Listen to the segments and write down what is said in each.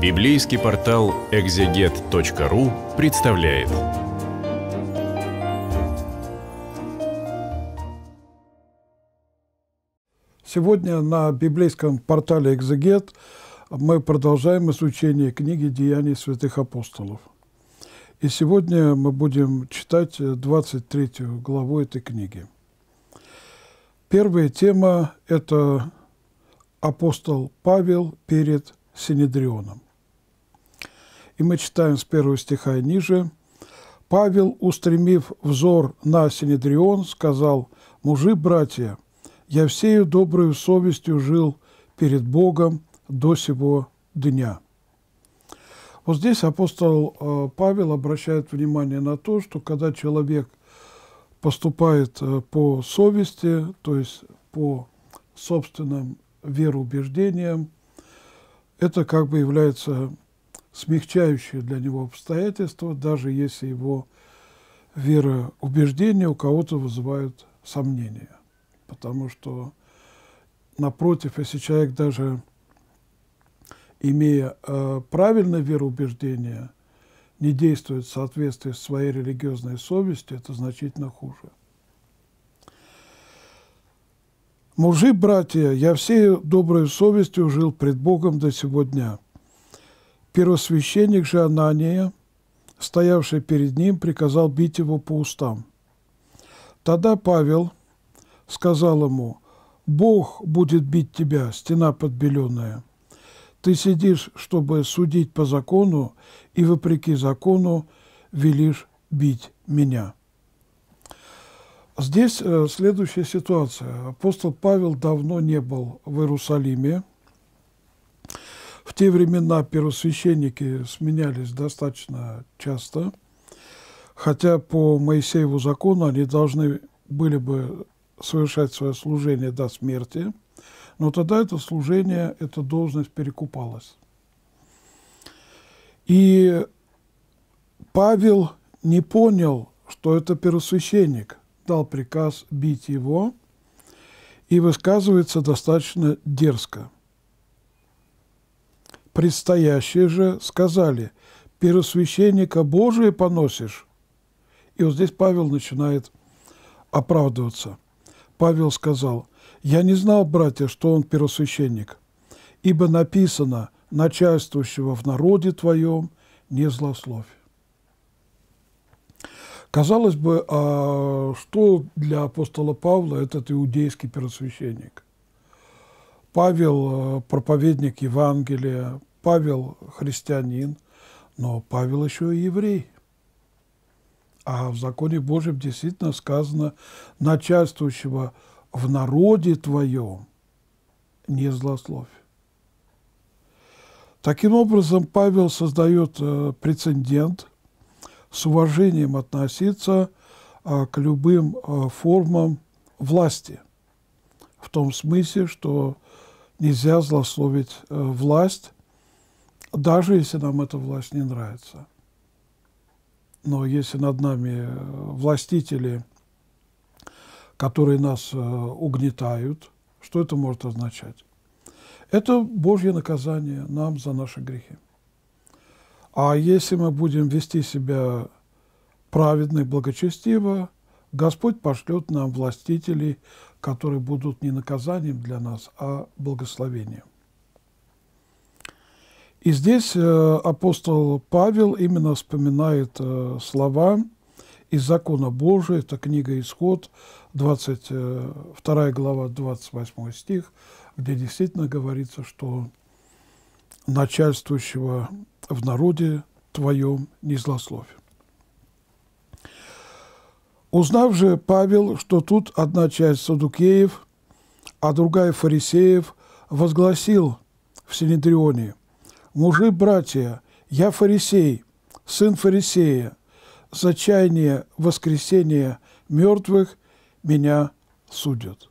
Библейский портал экзегет.ру представляет. Сегодня на библейском портале «Экзегет» мы продолжаем изучение книги «Деяний святых апостолов». И сегодня мы будем читать 23 главу этой книги. Первая тема – это апостол Павел перед Синедрионом. И мы читаем с первого стиха и ниже. «Павел, устремив взор на Синедрион, сказал, «Мужи, братья, я всею доброю совестью жил перед Богом до сего дня». Вот здесь апостол э, Павел обращает внимание на то, что когда человек поступает э, по совести, то есть по собственным вероубеждениям, это как бы является смягчающие для него обстоятельства, даже если его вера, убеждения у кого-то вызывают сомнения. Потому что, напротив, если человек даже имея э, правильное вероубеждение, не действует в соответствии с своей религиозной совестью, это значительно хуже. Мужи, братья, я всей доброй совестью жил пред Богом до сего дня – Первосвященник же Анания, стоявший перед ним, приказал бить его по устам. Тогда Павел сказал ему, «Бог будет бить тебя, стена подбеленная. Ты сидишь, чтобы судить по закону, и вопреки закону велишь бить меня». Здесь э, следующая ситуация. Апостол Павел давно не был в Иерусалиме, в те времена первосвященники сменялись достаточно часто, хотя по Моисееву закону они должны были бы совершать свое служение до смерти, но тогда это служение, эта должность перекупалась. И Павел не понял, что это первосвященник дал приказ бить его и высказывается достаточно дерзко – Предстоящие же сказали, «Первосвященника Божия поносишь». И вот здесь Павел начинает оправдываться. Павел сказал, «Я не знал, братья, что он первосвященник, ибо написано, начальствующего в народе твоем не злословь». Казалось бы, а что для апостола Павла этот иудейский первосвященник? Павел э, – проповедник Евангелия, Павел христианин, но Павел еще и еврей. А в законе Божьем действительно сказано начальствующего в народе твоем не злословь. Таким образом, Павел создает э, прецедент с уважением относиться э, к любым э, формам власти. В том смысле, что нельзя злословить власть, даже если нам эта власть не нравится. Но если над нами э, властители, которые нас э, угнетают, что это может означать? Это Божье наказание нам за наши грехи. А если мы будем вести себя праведно и благочестиво, Господь пошлет нам властителей, которые будут не наказанием для нас, а благословением. И здесь э, апостол Павел именно вспоминает э, слова из закона Божия, это книга «Исход», 22 э, глава, 28 стих, где действительно говорится, что начальствующего в народе твоем не злословие. Узнав же Павел, что тут одна часть садукеев, а другая фарисеев, возгласил в Синедрионе – «Мужи, братья, я фарисей, сын фарисея, за чаяние воскресения мертвых меня судят».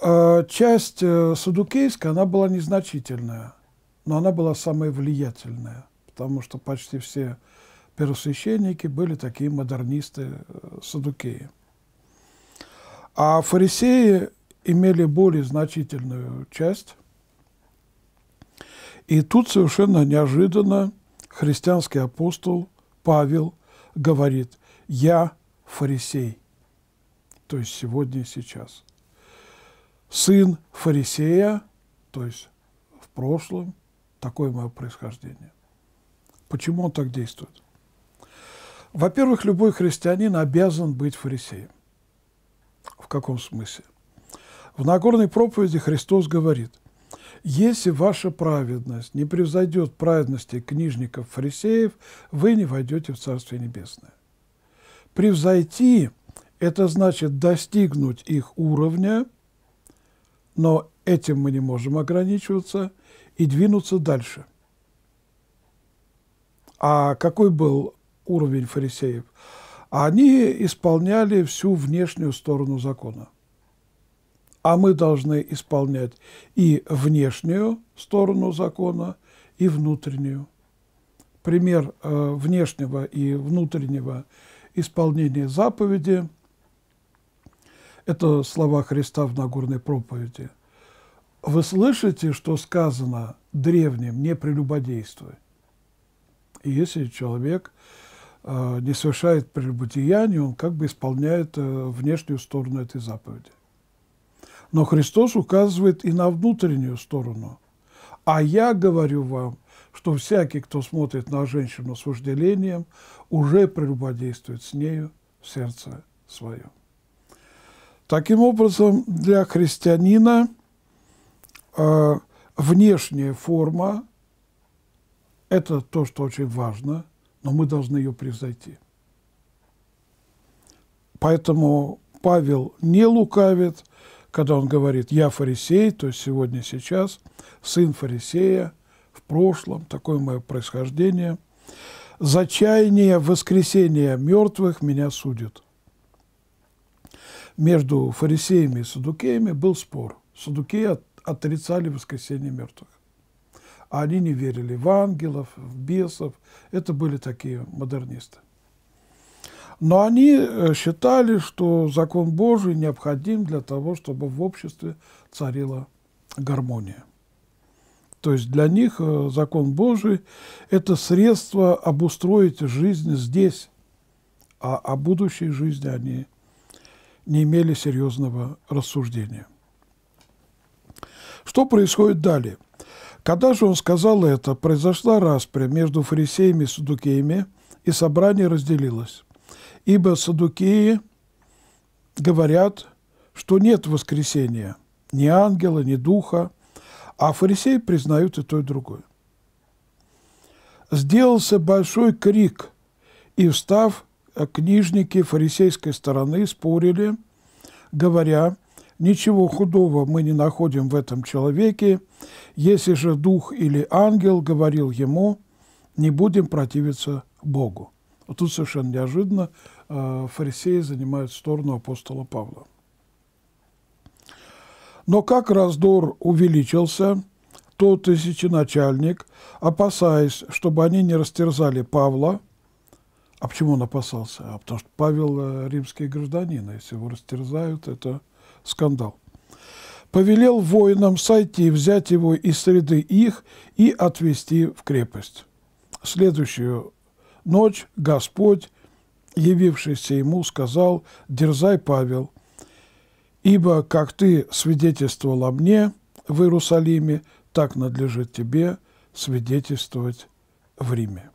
А часть э, садукейская, она была незначительная, но она была самая влиятельная, потому что почти все первосвященники были такие модернисты-садукеи. Э, а фарисеи имели более значительную часть, и тут совершенно неожиданно христианский апостол Павел говорит, я фарисей, то есть сегодня и сейчас. Сын фарисея, то есть в прошлом, такое мое происхождение. Почему он так действует? Во-первых, любой христианин обязан быть фарисеем. В каком смысле? В Нагорной проповеди Христос говорит – если ваша праведность не превзойдет праведности книжников фарисеев, вы не войдете в Царствие Небесное. Превзойти – это значит достигнуть их уровня, но этим мы не можем ограничиваться и двинуться дальше. А какой был уровень фарисеев? Они исполняли всю внешнюю сторону закона а мы должны исполнять и внешнюю сторону закона, и внутреннюю. Пример э, внешнего и внутреннего исполнения заповеди – это слова Христа в Нагорной проповеди. «Вы слышите, что сказано древним, не прелюбодействуй?» И если человек э, не совершает прелюбодеяние, он как бы исполняет э, внешнюю сторону этой заповеди – но Христос указывает и на внутреннюю сторону. А я говорю вам, что всякий, кто смотрит на женщину с вожделением, уже прелюбодействует с нею в сердце свое. Таким образом, для христианина э, внешняя форма – это то, что очень важно, но мы должны ее превзойти. Поэтому Павел не лукавит – когда он говорит «я фарисей», то есть сегодня, сейчас, сын фарисея, в прошлом, такое мое происхождение, за чаяние воскресения мертвых меня судят. Между фарисеями и садукеями был спор. Садукеи отрицали воскресение мертвых. А они не верили в ангелов, в бесов. Это были такие модернисты. Но они э, считали, что закон Божий необходим для того, чтобы в обществе царила гармония. То есть для них э, закон Божий – это средство обустроить жизнь здесь, а о будущей жизни они не имели серьезного рассуждения. Что происходит далее? Когда же он сказал это, произошла распря между фарисеями и садукеями, и собрание разделилось. Ибо садукеи говорят, что нет воскресения, ни ангела, ни духа, а фарисеи признают и то, и другое. Сделался большой крик, и, встав, книжники фарисейской стороны спорили, говоря, «Ничего худого мы не находим в этом человеке, если же дух или ангел говорил ему, не будем противиться Богу». Но а тут совершенно неожиданно э, фарисеи занимают сторону апостола Павла. Но как раздор увеличился, то тысяченачальник, опасаясь, чтобы они не растерзали Павла, а почему он опасался? А потому что Павел э, римский гражданин, а если его растерзают, это скандал. Повелел воинам сойти, взять его из среды их и отвезти в крепость. Следующую ночь Господь, явившийся ему, сказал, «Дерзай, Павел, ибо как ты свидетельствовал о мне в Иерусалиме, так надлежит тебе свидетельствовать в Риме».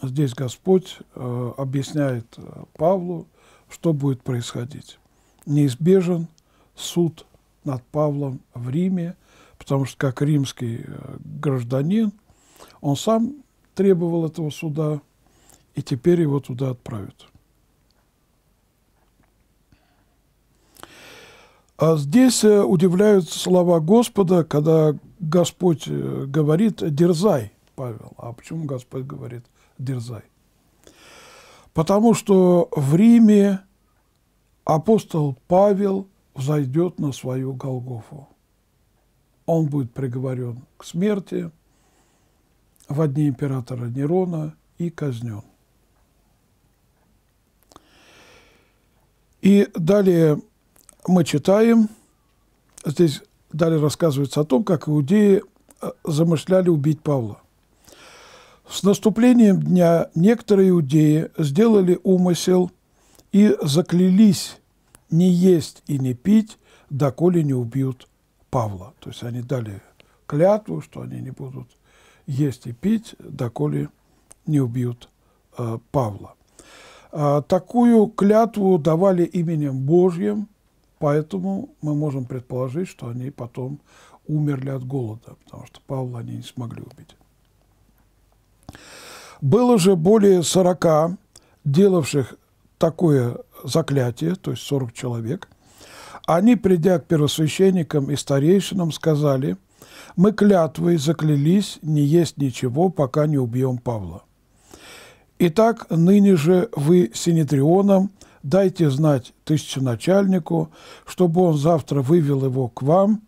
Здесь Господь э, объясняет э, Павлу, что будет происходить. Неизбежен суд над Павлом в Риме, потому что как римский э, гражданин он сам требовал этого суда, и теперь его туда отправят. А здесь э, удивляют слова Господа, когда Господь э, говорит «дерзай», Павел. А почему Господь говорит «дерзай»? Потому что в Риме апостол Павел взойдет на свою Голгофу. Он будет приговорен к смерти – в одни императора Нерона и казнен. И далее мы читаем, здесь далее рассказывается о том, как иудеи э, замышляли убить Павла. С наступлением дня некоторые иудеи сделали умысел и заклялись не есть и не пить, доколе не убьют Павла. То есть они дали клятву, что они не будут есть и пить, доколе не убьют э, Павла. Э, такую клятву давали именем Божьим, поэтому мы можем предположить, что они потом умерли от голода, потому что Павла они не смогли убить. Было же более 40 делавших такое заклятие, то есть 40 человек. Они, придя к первосвященникам и старейшинам, сказали – мы клятвой заклялись не есть ничего, пока не убьем Павла. Итак, ныне же вы синетрионом дайте знать тысяченачальнику, чтобы он завтра вывел его к вам,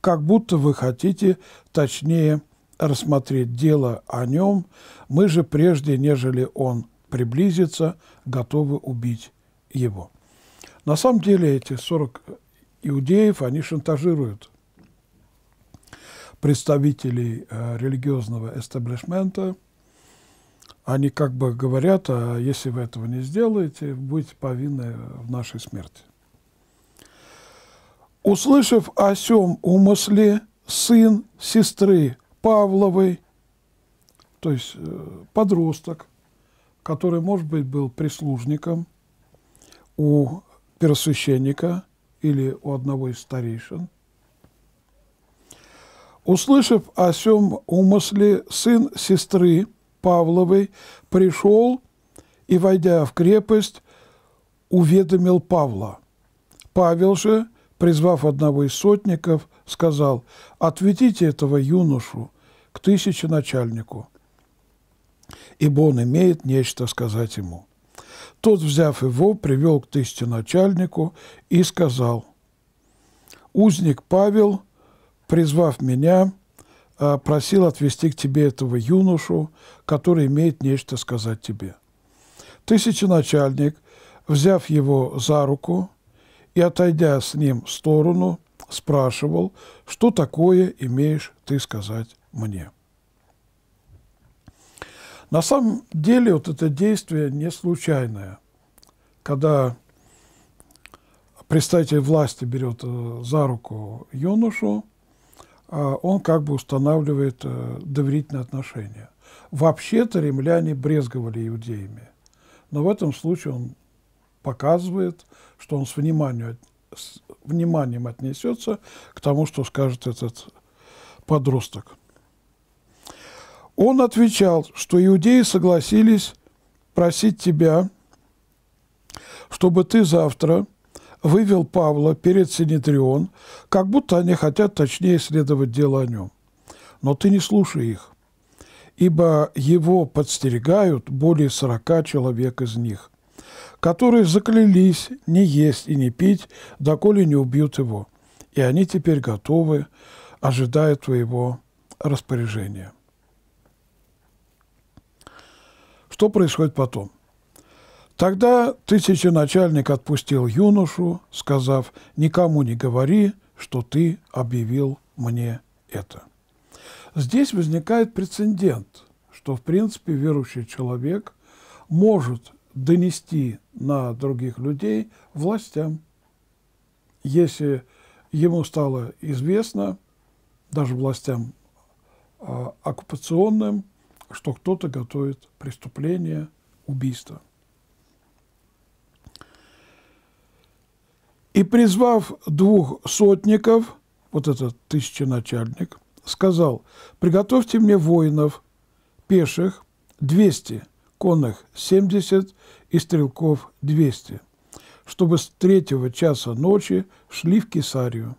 как будто вы хотите точнее рассмотреть дело о нем, мы же прежде, нежели он приблизится, готовы убить его. На самом деле эти 40 иудеев, они шантажируют – представителей э, религиозного эстаблишмента, они как бы говорят, а если вы этого не сделаете, будете повинны в нашей смерти. Услышав о сем умысле, сын сестры Павловой, то есть э, подросток, который, может быть, был прислужником у первосвященника или у одного из старейшин, Услышав о сем умысле, сын сестры Павловой пришел и, войдя в крепость, уведомил Павла. Павел же, призвав одного из сотников, сказал, «Отведите этого юношу к тысяче начальнику, ибо он имеет нечто сказать ему». Тот, взяв его, привел к тысяче начальнику и сказал, «Узник Павел – призвав меня, э, просил отвести к тебе этого юношу, который имеет нечто сказать тебе. Тысяченачальник, взяв его за руку и, отойдя с ним в сторону, спрашивал, что такое имеешь ты сказать мне. На самом деле вот это действие не случайное, когда представитель власти берет э, за руку юношу, а, он как бы устанавливает э, доверительные отношения. Вообще-то римляне брезговали иудеями, но в этом случае он показывает, что он с, вниманию, с вниманием отнесется к тому, что скажет этот подросток. Он отвечал, что иудеи согласились просить тебя, чтобы ты завтра вывел Павла перед Синедрион, как будто они хотят точнее исследовать дело о нем. Но ты не слушай их, ибо его подстерегают более сорока человек из них, которые заклялись не есть и не пить, доколе не убьют его. И они теперь готовы, ожидая твоего распоряжения. Что происходит потом? Тогда тысяченачальник отпустил юношу, сказав, «Никому не говори, что ты объявил мне это». Здесь возникает прецедент, что, в принципе, верующий человек может донести на других людей властям. Если ему стало известно, даже властям а, оккупационным, что кто-то готовит преступление, убийство – И, призвав двух сотников, вот этот тысяченачальник, сказал, «Приготовьте мне воинов, пеших, 200, конных 70 и стрелков 200, чтобы с третьего часа ночи шли в Кесарию.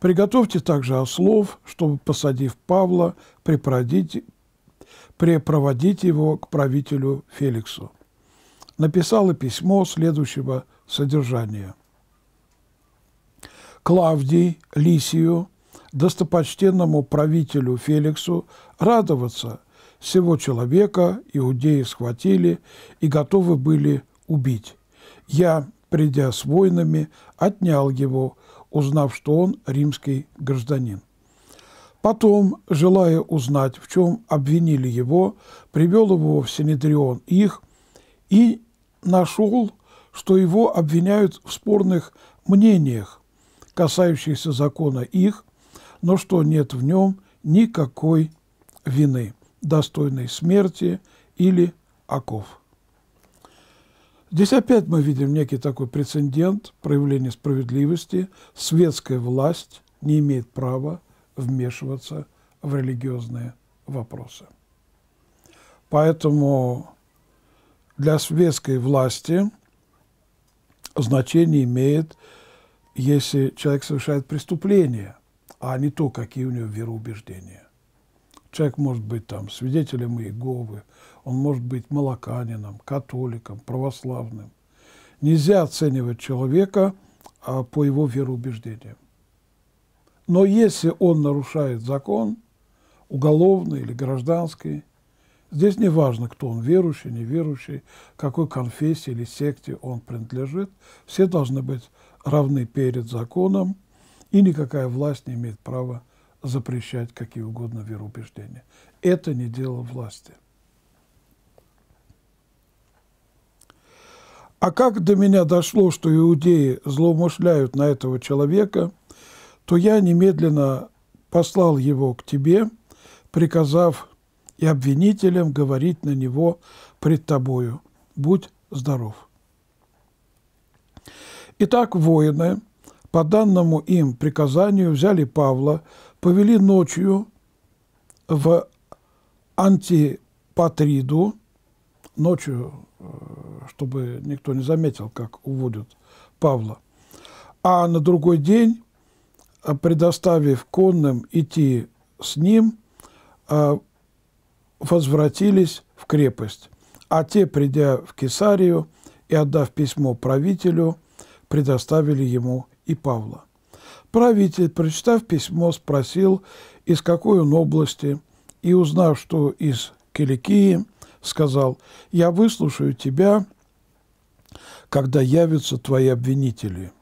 Приготовьте также ослов, чтобы, посадив Павла, препроводить его к правителю Феликсу». Написала письмо следующего содержания – Клавдий Лисию, достопочтенному правителю Феликсу, радоваться. Всего человека иудеи схватили и готовы были убить. Я, придя с воинами, отнял его, узнав, что он римский гражданин. Потом, желая узнать, в чем обвинили его, привел его в Синедрион их и нашел, что его обвиняют в спорных мнениях, касающихся закона их, но что нет в нем никакой вины, достойной смерти или оков. Здесь опять мы видим некий такой прецедент проявления справедливости. Светская власть не имеет права вмешиваться в религиозные вопросы. Поэтому для светской власти значение имеет если человек совершает преступление, а не то, какие у него вероубеждения. Человек может быть там свидетелем Иеговы, он может быть молоканином, католиком, православным. Нельзя оценивать человека а, по его вероубеждениям. Но если он нарушает закон, уголовный или гражданский, Здесь не важно, кто он, верующий, неверующий, какой конфессии или секте он принадлежит. Все должны быть равны перед законом, и никакая власть не имеет права запрещать какие угодно вероубеждения. Это не дело власти. А как до меня дошло, что иудеи злоумышляют на этого человека, то я немедленно послал его к тебе, приказав и обвинителем говорить на него пред тобою. Будь здоров. Итак, воины, по данному им приказанию, взяли Павла, повели ночью в Антипатриду, ночью, э, чтобы никто не заметил, как уводят Павла, а на другой день, э, предоставив конным идти с ним, э, возвратились в крепость, а те, придя в Кесарию и отдав письмо правителю, предоставили ему и Павла. Правитель, прочитав письмо, спросил, из какой он области, и, узнав, что из Киликии, сказал, «Я выслушаю тебя, когда явятся твои обвинители»,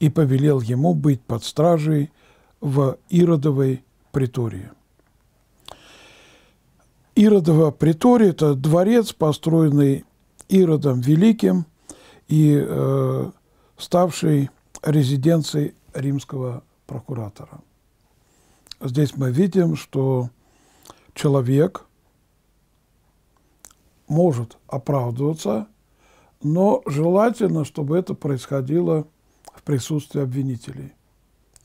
и повелел ему быть под стражей в Иродовой притории. Иродова притория – это дворец, построенный Иродом Великим и э, ставший резиденцией римского прокуратора. Здесь мы видим, что человек может оправдываться, но желательно, чтобы это происходило в присутствии обвинителей.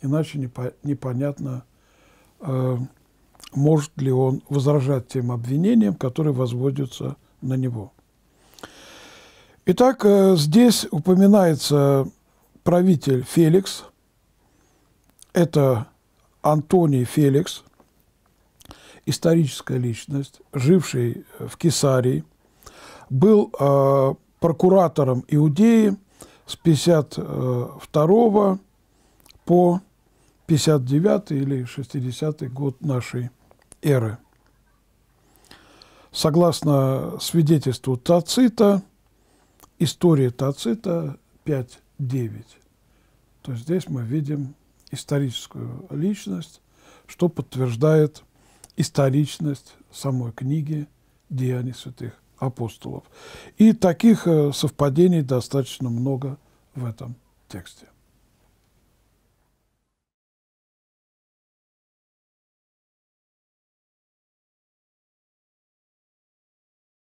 Иначе непонятно, э, может ли он возражать тем обвинениям, которые возводятся на него. Итак, э, здесь упоминается правитель Феликс, это Антоний Феликс, историческая личность, живший в Кесарии, был э, прокуратором Иудеи с 52 по 59 или 60 год нашей эры. Согласно свидетельству Тацита, история Тацита 5.9, то здесь мы видим историческую личность, что подтверждает историчность самой книги «Деяний святых апостолов». И таких э, совпадений достаточно много в этом тексте.